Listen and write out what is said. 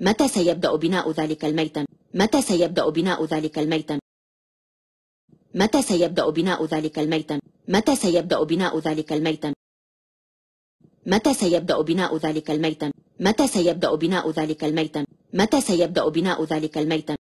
متى سيبدأ بناء ذلك الميتم؟ متى سيبدأ بناء ذلك الميتم؟ متى سيبدأ بناء ذلك الميتم؟ متى سيبدأ بناء ذلك الميتم؟ متى سيبدأ بناء ذلك الميتم؟ متى سيبدأ بناء ذلك الميتم؟ متى سيبدأ بناء ذلك الميتم؟